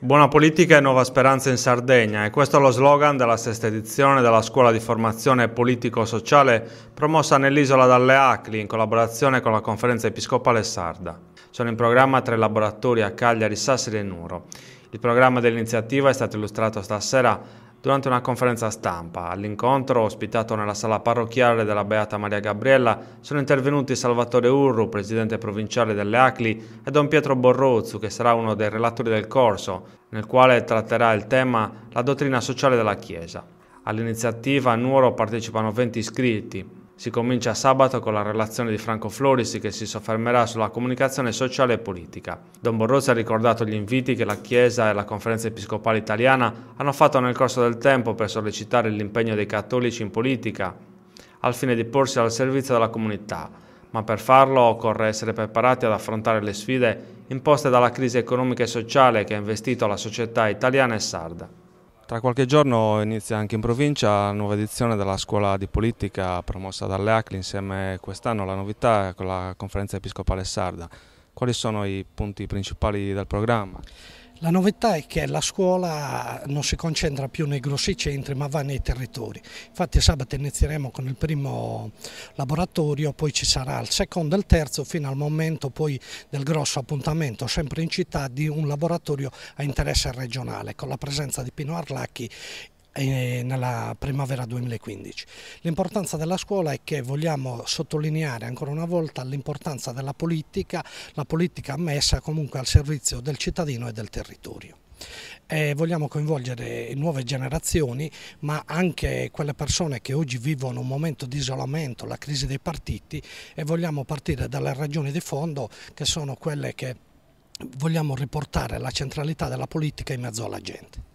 Buona politica e nuova speranza in Sardegna e questo è lo slogan della sesta edizione della scuola di formazione politico-sociale promossa nell'isola dalle ACLI in collaborazione con la conferenza episcopale sarda. Sono in programma tre laboratori a Cagliari, Sassari e Nuro. Il programma dell'iniziativa è stato illustrato stasera durante una conferenza stampa. All'incontro, ospitato nella sala parrocchiale della Beata Maria Gabriella, sono intervenuti Salvatore Urru, presidente provinciale delle ACLI, e Don Pietro Borrozzu, che sarà uno dei relatori del corso, nel quale tratterà il tema la dottrina sociale della Chiesa. All'iniziativa a Nuoro partecipano 20 iscritti, si comincia sabato con la relazione di Franco Floris che si soffermerà sulla comunicazione sociale e politica. Don Borrosi ha ricordato gli inviti che la Chiesa e la Conferenza Episcopale Italiana hanno fatto nel corso del tempo per sollecitare l'impegno dei cattolici in politica, al fine di porsi al servizio della comunità, ma per farlo occorre essere preparati ad affrontare le sfide imposte dalla crisi economica e sociale che ha investito la società italiana e sarda. Tra qualche giorno inizia anche in provincia la nuova edizione della scuola di politica promossa dall'EACL insieme quest'anno alla novità con la conferenza episcopale sarda. Quali sono i punti principali del programma? La novità è che la scuola non si concentra più nei grossi centri ma va nei territori. Infatti sabato inizieremo con il primo laboratorio, poi ci sarà il secondo e il terzo fino al momento poi del grosso appuntamento sempre in città di un laboratorio a interesse regionale con la presenza di Pino Arlacchi eh, nella primavera 2015. L'importanza della scuola è che vogliamo sottolineare ancora una volta l'importanza della politica, la politica messa comunque al servizio del cittadino e del territorio. E eh, vogliamo coinvolgere nuove generazioni ma anche quelle persone che oggi vivono un momento di isolamento, la crisi dei partiti e vogliamo partire dalle ragioni di fondo che sono quelle che vogliamo riportare la centralità della politica in mezzo alla gente.